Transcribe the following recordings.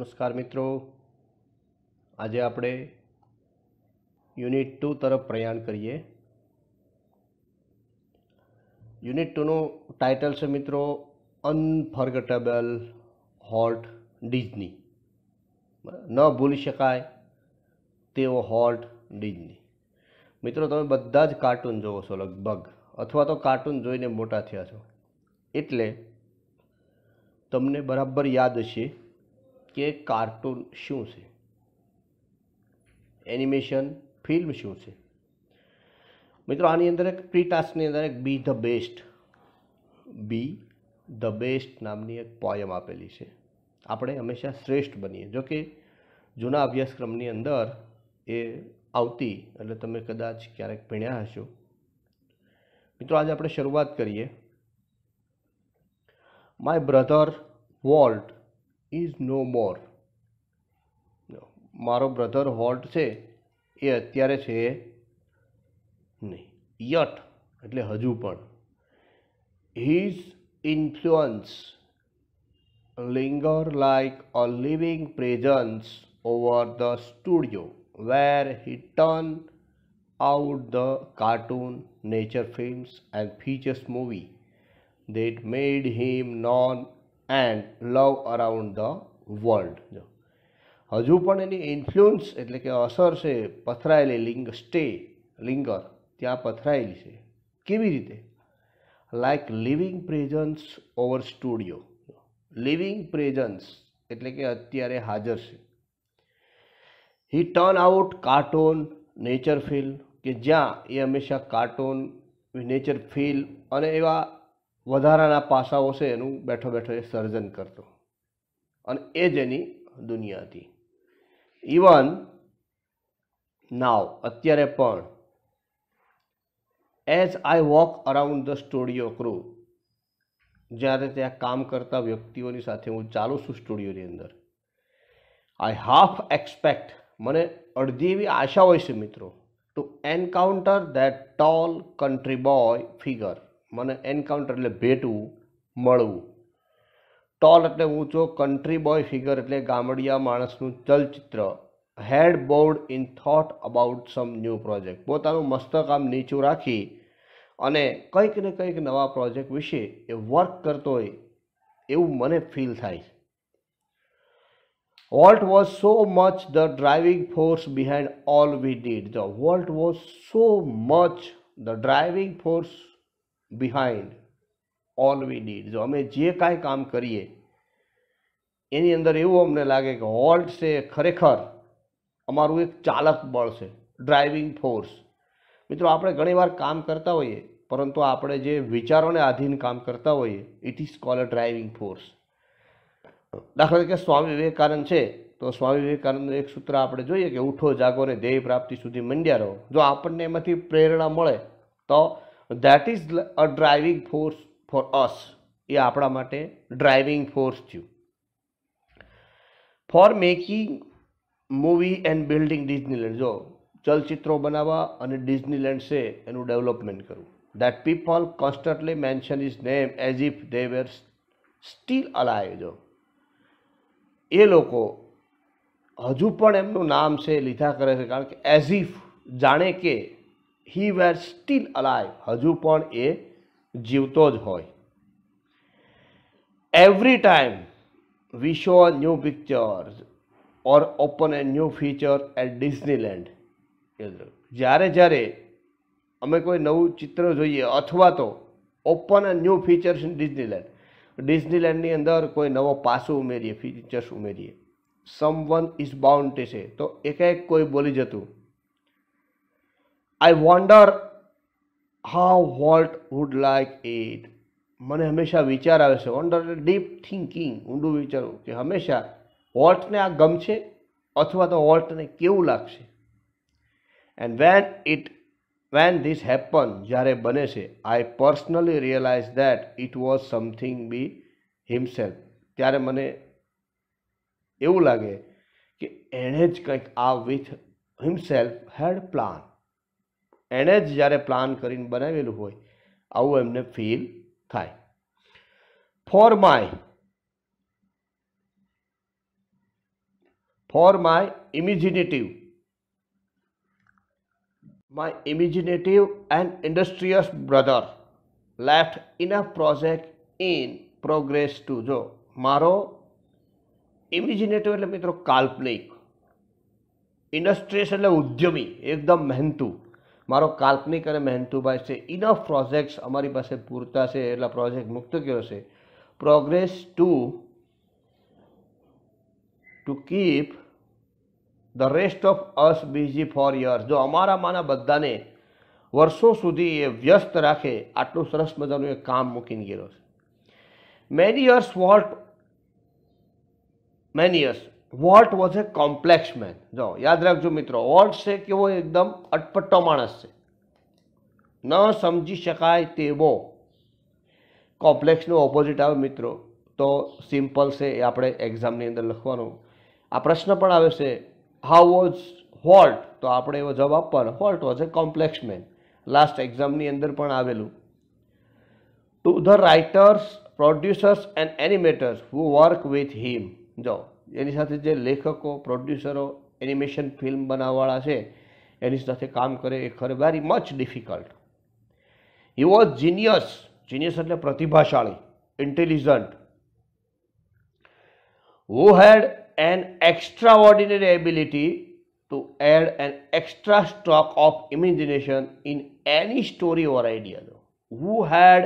નમસ્કાર મિત્રો આજે આપણે યુનિટ ટુ તરફ પ્રયાણ કરીએ યુનિટ ટુનું ટાઇટલ છે મિત્રો અનફર્ગટેબલ હોલ્ટ ડિઝની ન ભૂલી શકાય તેવો હોલ્ટ ડિઝની મિત્રો તમે બધા જ કાર્ટૂન જોવો છો લગભગ અથવા તો કાર્ટૂન જોઈને મોટા થયા છો એટલે તમને બરાબર યાદ હશે કે કાર્ટૂન શું છે એનિમેશન ફિલ્મ શું છે મિત્રો આની અંદર એક પ્રી અંદર એક be the best be the best નામની એક પોયમ આપેલી છે આપણે હંમેશા શ્રેષ્ઠ બનીએ જોકે જૂના અભ્યાસક્રમની અંદર એ આવતી એટલે તમે કદાચ ક્યારેક ભીણ્યા હશો મિત્રો આજે આપણે શરૂઆત કરીએ my brother Walt is no more મારો બ્રધર હોલ્ટ છે એ અત્યારે છે નહીં યટ એટલે હજુ પણ his influence linger like a living presence over the studio where he turn out the cartoon, nature films, and features movie that made him known and love around the world જો હજુ પણ એની influence એટલે કે અસર છે પથરાયેલી લિંગ stay લિંગર ત્યાં પથરાયેલી છે કેવી રીતે like living presence over studio living presence એટલે કે અત્યારે હાજર છે he turn out cartoon nature film કે જ્યાં એ હંમેશા કાર્ટૂન નેચર ફિલ્મ અને એવા વધારાના પાસાઓ છે એનું બેઠો બેઠો એ સર્જન કરતો અને એ જ એની દુનિયા હતી ઇવન નાવ અત્યારે પણ as I walk around the studio crew જ્યારે ત્યાં કામ કરતા વ્યક્તિઓની સાથે હું ચાલું છું સ્ટુડિયોની અંદર આઈ હાફ એક્સપેક્ટ મને અડધી એવી આશા હોય છે મિત્રો to encounter that tall country boy figure મને એન્કાઉન્ટર એટલે ભેટવું મળવું ટોલ એટલે ઊંચો કન્ટ્રી બોય ફિગર એટલે ગામડિયા માણસનું ચલચિત્ર had bored in thought about some new project પોતાનું મસ્તક આમ નીચું રાખી અને કંઈક ને કંઈક નવા પ્રોજેક્ટ વિશે એ વર્ક કરતો હોય એવું મને ફીલ થાય છે Walt was so much the driving force behind all we did the Walt was so much the driving force behind all we did જો અમે જે કાંઈ કામ કરીએ એની અંદર એવું અમને લાગે કે હોલ્ટ છે ખરેખર અમારું એક ચાલક બળ છે ડ્રાઇવિંગ ફોર્સ મિત્રો આપણે ઘણીવાર કામ કરતા હોઈએ પરંતુ આપણે જે વિચારોને આધીન કામ કરતા હોઈએ it is call a driving force દાખલા તરીકે સ્વામી વિવેકાનંદ છે તો સ્વામી વિવેકાનંદનું એક સૂત્ર આપણે જોઈએ કે ઉઠો જાગો ને ધ્યેય પ્રાપ્તિ સુધી મંડ્યા રહો જો આપણને એમાંથી પ્રેરણા મળે તો that is a driving force for us એ આપણા માટે ડ્રાઇવિંગ ફોર્સ થયું for making movie and building Disneyland જો ચલચિત્રો બનાવવા અને ડિઝનીલેન્ડ છે એનું ડેવલપમેન્ટ કરવું that people constantly mention his name as if they were still alive જો એ લોકો હજુ પણ એમનું નામ છે લીધા કરે છે કારણ કે એઝ ઇફ જાણે કે હી વેર સ્ટીલ અલાય હજુ પણ એ જીવતો જ હોય every time we show a new picture or open a new feature at Disneyland જ્યારે જ્યારે અમે કોઈ નવું ચિત્ર જોઈએ અથવા તો open a new features in Disneyland ડિઝનીલેન્ડની અંદર કોઈ નવો પાસો ઉમેરીએ ફીચર્સ ઉમેરીએ સમ વન ઇઝ બાઉન્ડ છે તો એક કોઈ બોલી જતું I wonder how Walt would like it મને હંમેશા વિચાર આવે છે વોન્ડર એટલે ડીપ થિંકિંગ ઊંડું વિચારવું કે હંમેશા વોલ્ટને આ ગમશે અથવા તો વોલ્ટને કેવું લાગશે and when it when this happen જ્યારે બને છે I personally realise that it was something be himself ત્યારે મને એવું લાગે કે એણે જ કંઈક આ વિથ હિમસેલ્ફ હેડ પ્લાન એણે જ જ્યારે પ્લાન કરીને બનાવેલું હોય આવું એમને ફીલ થાય for my for my imaginative my imaginative and industrious brother left in a project in progress to જો મારો ઇમિજિનેટિવ એટલે મિત્રો કાલ્પનિક ઇન્ડસ્ટ્રીસ એટલે ઉદ્યમી એકદમ મહેનતું મારો કાલ્પનિક અને મહેનતુભાઈ છે ઇનફ પ્રોજેક્ટ્સ અમારી પાસે પૂરતા છે એટલા પ્રોજેક્ટ મુક્ત કર્યો છે progress to to keep the rest of us busy for years જો અમારામાંના બધાને વર્ષો સુધી એ વ્યસ્ત રાખે આટલું સરસ મજાનું એ કામ મૂકીને ગયેલો છે many years what many years what was a complex man જો યાદ રાખજો મિત્રો વોટ છે કેવો એકદમ અટપટ્ટો માણસ છે ન સમજી શકાય તેવો કોમ્પ્લેક્સનું ઓપોઝિટ આવે મિત્રો તો સિમ્પલ છે એ આપણે એક્ઝામની અંદર લખવાનું આ પ્રશ્ન પણ આવે છે હાઉ વોઝ હોલ્ટ તો આપણે એવો જવાબ આપવાનો Walt was a complex man last એક્ઝામની અંદર પણ આવેલું to the writers producers and animators who work with him જો एनी जो लेखकों प्रोड्यूसरो एनिमेशन फिल्म बनावाड़ा है एनी काम करे खरे very much difficult he was genius genius at प्रतिभाशा इंटेलिजंट वो had an ordinary ability to add an extra stroke of imagination in any story or idea वो हेड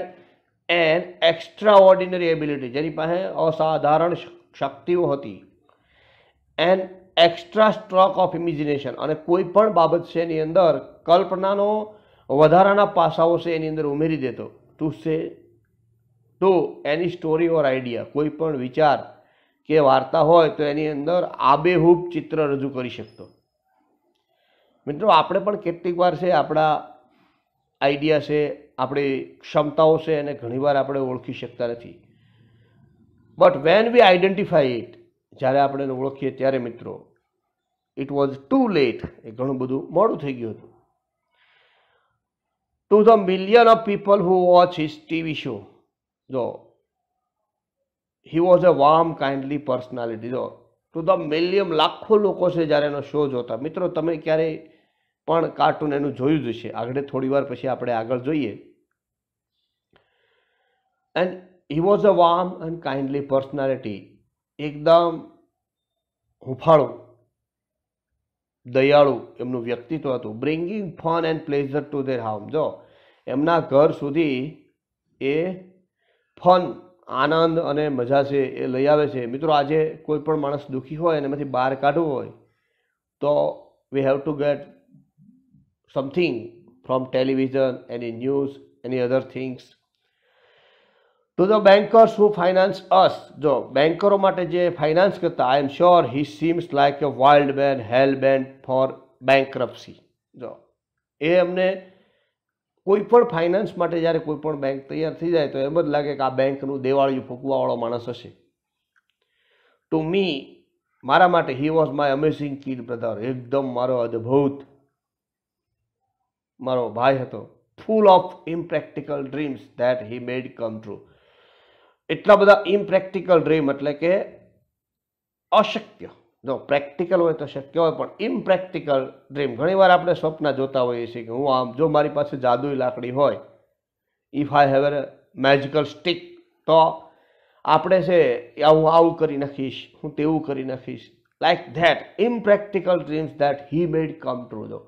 एन एक्स्ट्राऑर्डिनरी एबिलिटी जेनी असाधारण शक्तिओ and extra stroke of imagination અને કોઈ પણ બાબત છે એની અંદર કલ્પનાનો વધારાના પાસાઓ છે એની અંદર ઉમેરી દેતો to say to any story or idea કોઈ પણ વિચાર કે વાર્તા હોય તો એની અંદર આબેહૂબ ચિત્ર રજૂ કરી શકતો મિત્રો આપણે પણ કેટલીક વાર છે આપણા આઈડિયા છે આપણી ક્ષમતાઓ છે એને ઘણીવાર આપણે ઓળખી શકતા નથી but when we identify it જ્યારે આપણે એને ઓળખીએ ત્યારે મિત્રો ઇટ વોઝ ટુ લેટ એ ઘણું બધું મોડું થઈ ગયું હતું to the million of people who watch his TV show જો he was a warm kindly personality જો ટુ ધ મિલિયમ લાખો લોકો છે જ્યારે એનો શો જોતા મિત્રો તમે ક્યારેય પણ કાર્ટૂન એનું જોયું જ હશે આગળ થોડી વાર પછી આપણે આગળ જોઈએ and he was a warm and kindly personality એકદમ હુંફાળું દયાળુ એમનું વ્યક્તિત્વ હતું bringing fun and pleasure to their home જો એમના ઘર સુધી એ ફન આનંદ અને મજા છે એ લઈ આવે છે મિત્રો આજે કોઈ પણ માણસ દુઃખી હોય અને એમાંથી બહાર કાઢવું હોય તો we have to get something from television any news any other things to the bankers who finance us જો બેન્કરો માટે જે ફાઇનાન્સ કરતા I am sure he seems like a wild man hell man for bankruptcy જો એ એમને કોઈ પણ ફાઇનાન્સ માટે જ્યારે કોઈ પણ બેંક તૈયાર થઈ જાય તો એમ જ લાગે કે આ બેંકનું દેવાળિયું ફૂંકવાવાળો માણસ હશે ટુ મી મારા માટે he was my amazing kid brother એકદમ મારો અદ્ભુત મારો ભાઈ હતો full of impractical dreams that he made come true એટલા બધા ઇમ્પ્રેક્ટિકલ ડ્રીમ એટલે કે અશક્ય જો પ્રેક્ટિકલ હોય તો શક્ય હોય પણ ઇમ્પ્રેક્ટિકલ ડ્રીમ ઘણીવાર આપણે સ્વપ્ન જોતા હોઈએ છીએ કે હું આમ જો મારી પાસે જાદુઈ લાકડી હોય if I have a magical stick તો આપણે છે હું આવું કરી નાખીશ હું તેવું કરી નાખીશ like that impractical dreams that he made come true જો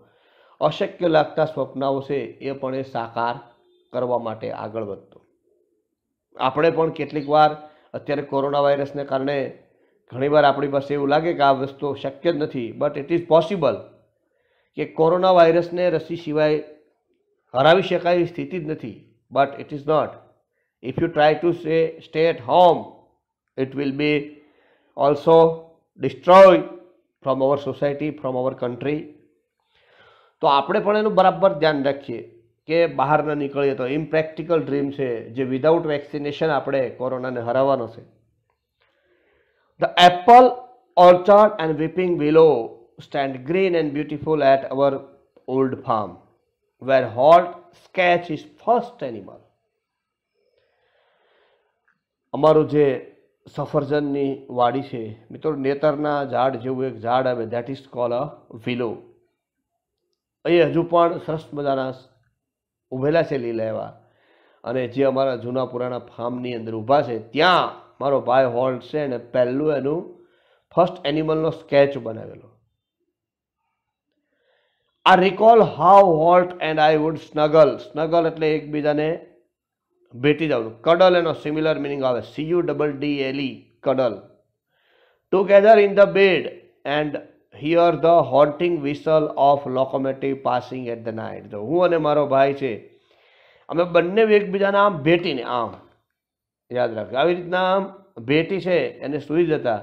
અશક્ય લાગતા સ્વપ્નાઓ છે એ પણ એ સાકાર કરવા માટે આગળ વધતો આપણે પણ કેટલીક વાર અત્યારે કોરોના વાયરસને કારણે ઘણીવાર આપણી પાસે એવું લાગે કે આ વસ્તુ શક્ય જ નથી બટ ઇટ ઇઝ પોસિબલ કે કોરોના વાયરસને રસી સિવાય હરાવી શકાય એવી સ્થિતિ જ નથી but it is not if you try to say stay at home it will be also destroy from our society from our country તો આપણે પણ એનું બરાબર ધ્યાન રાખીએ કે બહાર ન નીકળીએ તો ઇમ્પ્રેક્ટિકલ ડ્રીમ છે જે વિધાઉટ વેક્સિનેશન આપણે કોરોનાને હરાવવાનો છે the apple orchard and weeping willow stand green and beautiful at our old farm where hot sketch is first animal અમારું જે સફરજનની વાડી છે મિત્રો નેતરના ઝાડ જેવું એક ઝાડ આવે that is call a willow એ હજુ પણ સરસ મજાના ઊભેલા છે લીલા એવા અને જે અમારા જૂના પુરાણા ફાર્મની અંદર ઊભા છે ત્યાં મારો ભાઈ હોલ્ટ છે અને પહેલું એનું ફર્સ્ટ એનિમલનો સ્કેચ બનાવેલો આ recall how Walt and I would snuggle snuggle એટલે એકબીજાને ભેટી જવાનું કડલ એનો સિમિલર મિનિંગ આવે C U double D L E cuddle together in the bed and hear the haunting whistle of locomotive passing at the night તો હું અને મારો ભાઈ છે અમે બંને એકબીજાને આમ ભેટીને આમ યાદ રાખ આવી રીતના આમ ભેટી છે એને સૂઈ જતા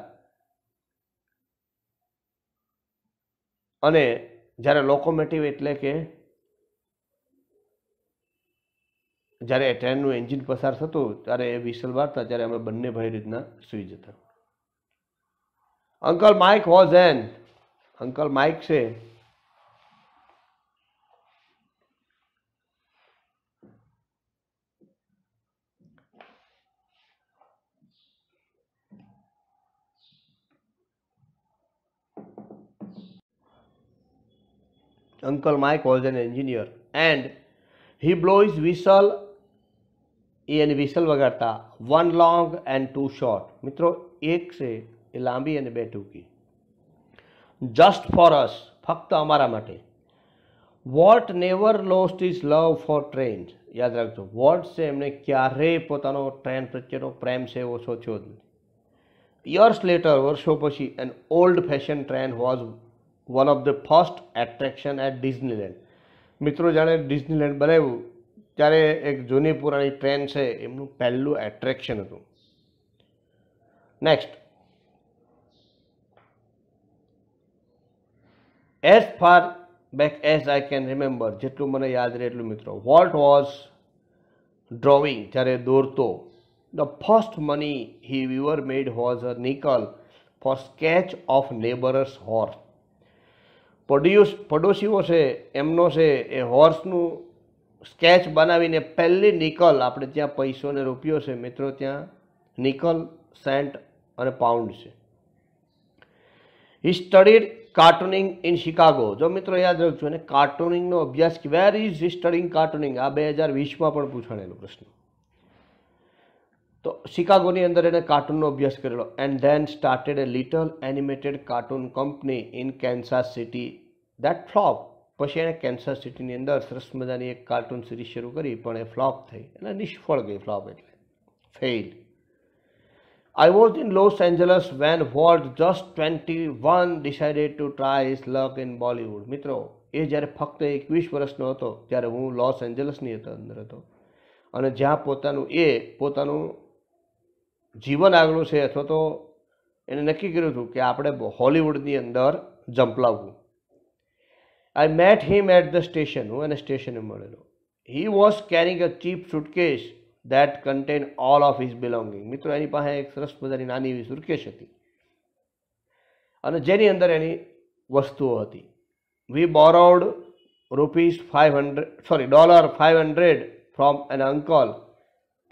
અને જ્યારે લોકોમેટિવ એટલે કે જ્યારે ટ્રેનનું એન્જિન પસાર થતું ત્યારે એ વિસલ વાળતા ત્યારે અમે બંને ભાઈ રીતના સૂઈ જતા uncle Mike was and uncle Mike से uncle Mike was an engineer and he blows whistle यानी विसल वगैरह one long and two short मित्रों एक से लांबी यानी बैठू की જસ્ટ ફોર અસ ફક્ત અમારા માટે what never lost is love for train યાદ રાખજો વોટ છે એમને ક્યારેય પોતાનો ટ્રેન પ્રત્યેનો પ્રેમ છે એવો સોચ્યો જ નહીં યર્સ લેટર વર્ષો પછી an old fashion train was one of the first attraction at Disneyland મિત્રો જાણે ડિઝનીલેન્ડ બનાવ્યું ત્યારે એક જૂની પુરાણી ટ્રેન છે એમનું પહેલું એટ્રેક્શન હતું next as far back as I can remember જેટલું મને યાદ રહે એટલું મિત્રો વોટ વોઝ ડ્રોઈંગ જ્યારે દોરતો the first money he ever made was a nickel for sketch of neighbours horse પડ્યુસ પડોશીઓ છે એમનો છે એ હોર્સનું સ્કેચ બનાવીને પહેલી નિકલ આપણે ત્યાં પૈસોને રૂપિયો છે મિત્રો ત્યાં નિકલ સેન્ટ અને પાઉન્ડ છે he studied cartooning in Chicago જો મિત્રો યાદ રાખજો અને કાર્ટૂનિંગનો અભ્યાસ વેર ઇઝ સ્ટડિંગ કાર્ટુનિંગ આ બે હજાર વીસમાં પણ પૂછાણેલો પ્રશ્ન તો શિકાગોની અંદર એણે કાર્ટૂનનો અભ્યાસ કરેલો and then started a little animated cartoon company in Kansas City that flop પછી એણે કેન્સાસ સિટીની અંદર સરસ મજાની એક કાર્ટૂન સિરીઝ શરૂ કરી પણ એ ફ્લોપ થઈ એટલે નિષ્ફળ ગઈ ફ્લોપ એટલે fail I was in Los Angeles when Ward just 21 decided to try his luck in Bollywood. મિત્રો એ જ્યારે ફક્ત એકવીસ વર્ષનો હતો ત્યારે હું લોસ એન્જલસની અંદર હતો અને જ્યાં પોતાનું એ પોતાનું જીવન આગલું છે અથવા તો એને નક્કી કર્યું હતું કે આપણે હોલિવૂડની અંદર જંપલાવવું I met him at the station હું એને સ્ટેશને મળેલો he was carrying a cheap suitcase that contain all of his belonging મિત્રો એની પાસે એક સરસ મજાની નાની એવી સુરકેશ હતી અને જેની અંદર એની વસ્તુઓ હતી we borrowed rupees five hundred sorry dollar five hundred from an uncle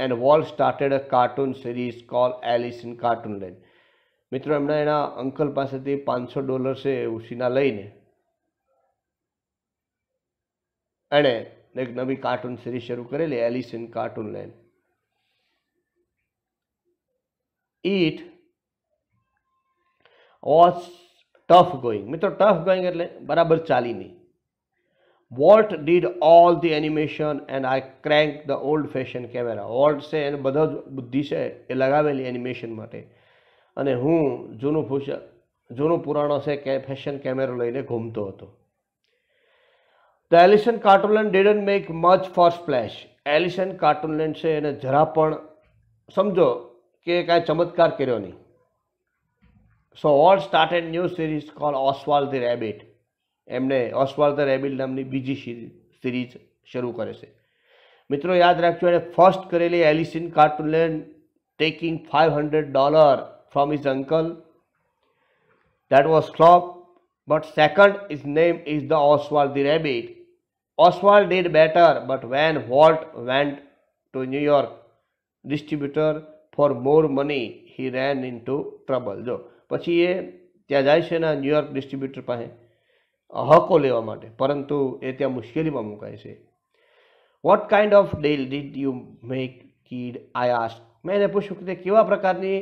and Walt started a cartoon series call Alice in Cartoonland મિત્રો એમણે એના અંકલ પાસેથી પાંચસો ડોલર છે ઉસીના લઈને એણે એક નવી કાર્ટૂન સિરીઝ શરૂ કરેલી Alice in Cartoonland it was tough going મિત્રો ટફ ગોઈંગ એટલે બરાબર ચાલી નહીં Walt did all the animation and I crank the old fashion camera Walt છે એને બધો જ બુદ્ધિ છે એ લગાવેલી એનિમેશન માટે અને હું જૂનું ફૂશ જૂનું પુરાણો છે કે ફેશન કેમેરો લઈને ઘૂમતો હતો the Alice in Cartoonland didn't make much for splash Alice in Cartoonland છે એને જરા પણ સમજો કે કાંઈ ચમત્કાર કર્યો નહીં so all and new series call Oswald the rabbit એમણે ઓસવાલ ધ રેબિટ નામની બીજી સિરીઝ શરૂ કરે છે મિત્રો યાદ રાખજો એણે ફર્સ્ટ કરેલી Alice in Cartoonland taking five hundred dollar from his uncle that was flop but second is name is the Oswald the rabbit Oswald did better but when Walt went to New York York, for more money he ran into trouble જો પછી એ ત્યાં જાય છે ને New York distributor પાસે હકો લેવા માટે પરંતુ એ ત્યાં મુશ્કેલીમાં મુકાય છે what kind of deal did you make kid I ask મેં એને પૂછ્યું કે તે કેવા પ્રકારની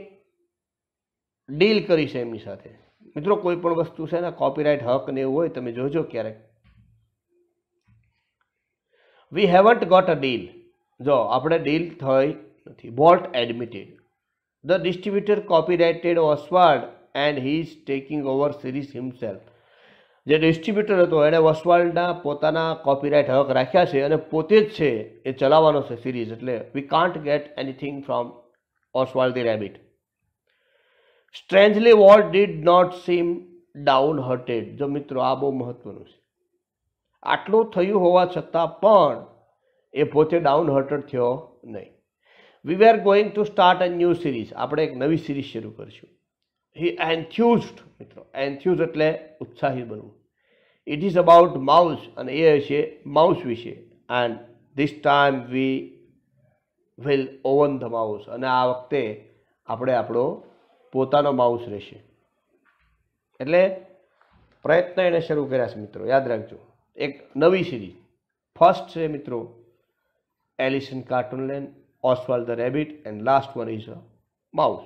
ડીલ કરી છે એમની સાથે મિત્રો કોઈ પણ વસ્તુ છે ને કોપીરાઇટ હક ને એવું હોય તમે જોજો ક્યારેક we haven't got a deal જો આપણે ડીલ થઈ નથી what admitted the distributor copyrighted Oswald and he is taking over series himself જે ડિસ્ટ્રીબ્યુટર હતો એણે ઓસવાલ્ડના પોતાના કોપીરાઇટ હક રાખ્યા છે અને પોતે જ છે એ ચલાવવાનો છે સિરીઝ એટલે we can't get anything from Oswald the rabbit strangely Walt did not seem downhearted જો મિત્રો આ બહુ મહત્વનું છે આટલું થયું હોવા છતાં પણ એ પોતે ડાઉન હર્ટેડ થયો નહીં we were going to start a new series આપણે એક નવી સિરીઝ શરૂ કરીશું હી એન્થ્યુઝડ મિત્રો એન્થ્યુઝ એટલે ઉત્સાહી બનવું ઇટ ઇઝ અબાઉટ માઉસ અને એ હશે માઉસ વિશે and this time we will own the mouse અને આ વખતે આપણે આપણો પોતાનો માઉસ રહેશે એટલે પ્રયત્ન એણે શરૂ કર્યા છે મિત્રો યાદ રાખજો એક નવી સિરીઝ ફર્સ્ટ છે મિત્રો Alice in Cartoonland Oswald the rabbit, and last one is a mouse.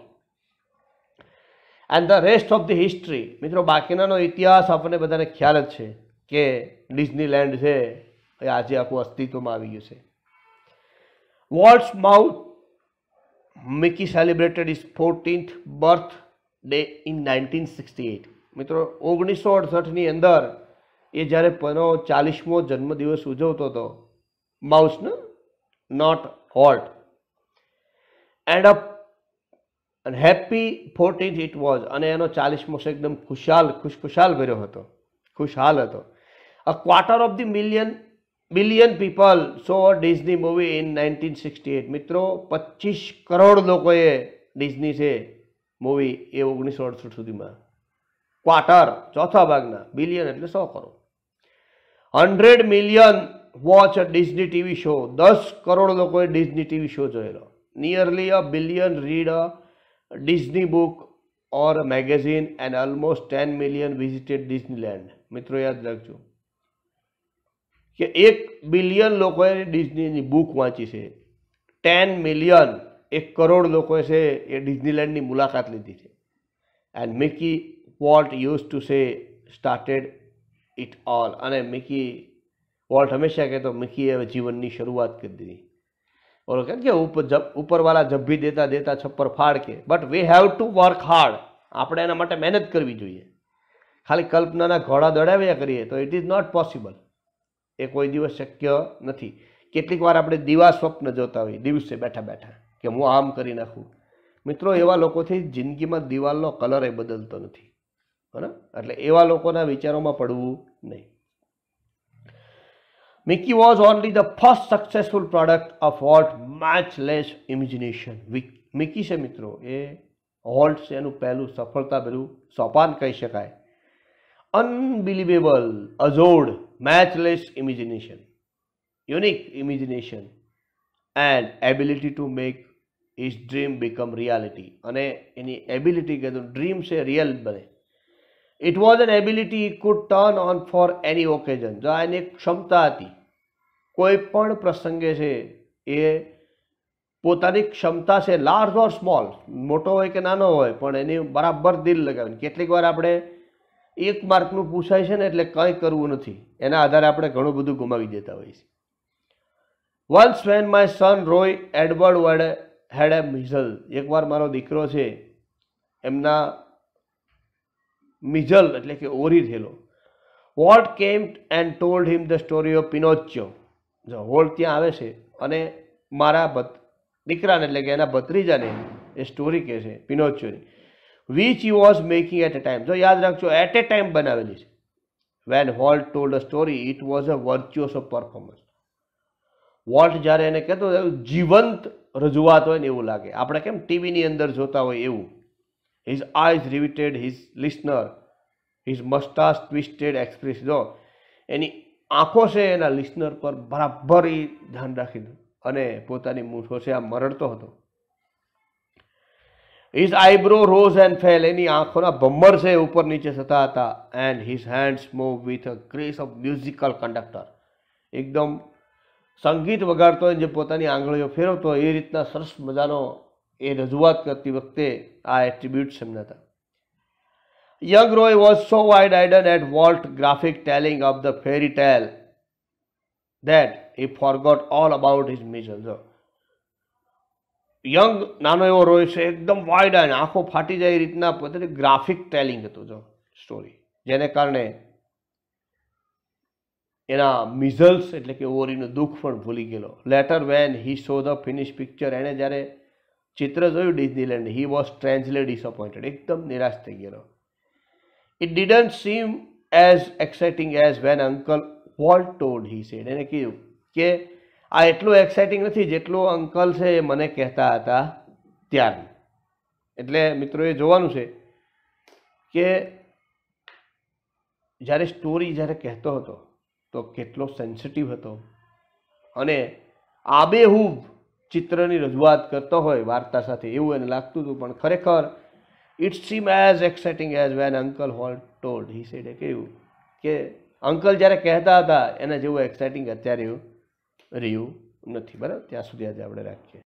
And the rest of the history મિત્રો બાકીનાનો ઇતિહાસ આપણને બધાને ખ્યાલ જ છે કે ડિઝનીલેન્ડ છે એ આજે આખું અસ્તિત્વમાં આવી ગયું છે Walt's mouse Mickey celebrated is fortieth birthday in nineteen sixty eight મિત્રો ઓગણીસો અડસઠની અંદર એ જ્યારે પનો ચાલીસમો જન્મદિવસ ઉજવતો હતો માઉસનો નોટ હોલ્ટ એન્ડ અપ અને હેપી ફોર્ટીન્થ ઇટ વોઝ અને એનો ચાલીસમો શો એકદમ ખુશાલ ખુશખુશાલ ભર્યો હતો ખુશહાલ હતો a quarter of the million billion people saw Disney movie in nineteen sixty eight મિત્રો પચીસ કરોડ લોકોએ ડિઝની છે મૂવી એ ઓગણીસો અડસઠ સુધીમાં ક્વાર્ટર ચોથા ભાગના બિલિયન એટલે સો crore hundred million watch Disney TV show દસ કરોડ લોકોએ ડિઝની ટીવી શો જોયેલો nearly a billion read a Disney book or a magazine and almost 10 million visited Disneyland મિત્રો યાદ રાખજો કે એક બિલિયન લોકોએ ડિઝનીની બુક વાંચી છે ટેન મિલિયન એક કરોડ લોકોએ છે એ ડિઝનીલેન્ડની મુલાકાત લીધી છે and Mickey Walt use to say started it all અને મિકી વોલ્ટ હંમેશા કહેતો મિકીએ જીવનની શરૂઆત કરી દીધી ઓલો क्या કે ઉપર ઉપરવાળા જભ્ભી દેતા દેતા છપ્પર ફાડ કે but we have to work hard આપણે એના માટે મહેનત કરવી જોઈએ ખાલી કલ્પનાના ઘોડા દોડાવ્યા કરીએ તો ઇટ ઇઝ નોટ પોસિબલ એ કોઈ દિવસ શક્ય નથી કેટલીક વાર આપણે દીવા સ્વપ્ન જોતા હોઈએ દિવસે બેઠા બેઠા કે હું આમ કરી નાખું મિત્રો એવા લોકોથી જિંદગીમાં દિવાલનો કલર એ બદલતો નથી બરાબર એટલે એવા લોકોના વિચારોમાં પડવું નહીં Mickey was only the first successful product of Walt matchless imagination. Mickey છે મિત્રો એ હોલ્ટ છે એનું પહેલું સફળતાભર્યું સોપાન કહી શકાય અનબિલિવેબલ અઝોડ matchless imagination unique imagination and ability to make is dream become reality અને એની એબિલિટી કે ડ્રીમ છે રિયલ બને it was an ability could turn on for any occasion જો આ એની ક્ષમતા હતી કોઈ પણ પ્રસંગે છે એ પોતાની ક્ષમતા છે લાર્જ ઓર સ્મોલ મોટો હોય કે નાનો હોય પણ એની બરાબર દિલ લગાવે કેટલીક વાર આપણે એક માર્કનું પૂછાય છે ને એટલે કંઈ કરવું નથી એના આધારે આપણે ઘણું બધું ગુમાવી દેતા હોઈએ છીએ once when my son Roy Edward વડે હેડ એ મિઝલ એકવાર મારો દીકરો છે એમના મિઝલ એટલે કે ઓરી થયેલો Walt came and told him the story of Pinocchio જો હોળ ત્યાં આવે છે અને મારા ભત દીકરાને એટલે કે એના ભત્રીજાને એ સ્ટોરી કહે છે પિનોચોની which you was making at a time જો યાદ રાખજો એટ એ ટાઈમ બનાવેલી છે when Walt told a story it was a virtuoso of performance Walt જ્યારે એને કહેતો જીવંત રજૂઆત હોય ને એવું લાગે આપણે કેમ ટીવીની અંદર જોતા હોય એવું his eyes riveted his listener his moustache twisted express જો એની આંખો છે એના લિસનર પર બરાબર એ ધ્યાન રાખી દઉં અને પોતાની મૂઠો છે આ મરડતો હતો his eyebrow rose and fell એની આંખોના ભમ્મર છે ઉપર નીચે થતા હતા and his hands move with a grace of musical conductor એકદમ સંગીત વગાડતો હોય જે પોતાની આંગળીઓ ફેરવતો એ રીતના સરસ મજાનો એ રજૂઆત કરતી વખતે આ એટ્રીબ્યુટ્સ એમના હતા Young Roy so so wide at Walt graphic telling of the fairy tale tale that he forgot all about his mission. Young નાનો એવો રોય છે એકદમ વાઇડ અને આંખો ફાટી જાય એ રીતના પોતે ગ્રાફિક ટેલિંગ હતું જો સ્ટોરી જેને કારણે એના મિઝલ્સ એટલે કે ઓરીનું દુઃખ પણ ભૂલી ગયેલો later when he saw the finish picture એણે જ્યારે ચિત્ર જોયું Disneyland he was strangely disappointed એકદમ નિરાશ થઈ ગયેલો It didn't seem as exciting as when uncle Walt told, he said એને કીધું કે આ એટલું એક્સાઇટિંગ નથી જેટલું અંકલ છે એ મને કહેતા હતા ત્યારે એટલે મિત્રો એ જોવાનું છે કે જ્યારે સ્ટોરી જ્યારે કહેતો હતો તો કેટલો સેન્સિટિવ હતો અને આબેહૂબ ચિત્રની રજૂઆત કરતો હોય વાર્તા સાથે એવું એને લાગતું હતું પણ ખરેખર It seem as exciting as when uncle Walt told. He said, કહ્યું કે અંકલ જ્યારે કહેતા હતા એના જેવું એક્સાઇટિંગ અત્યારે રહ્યું નથી બરાબર ત્યાં સુધી આજે આપણે રાખીએ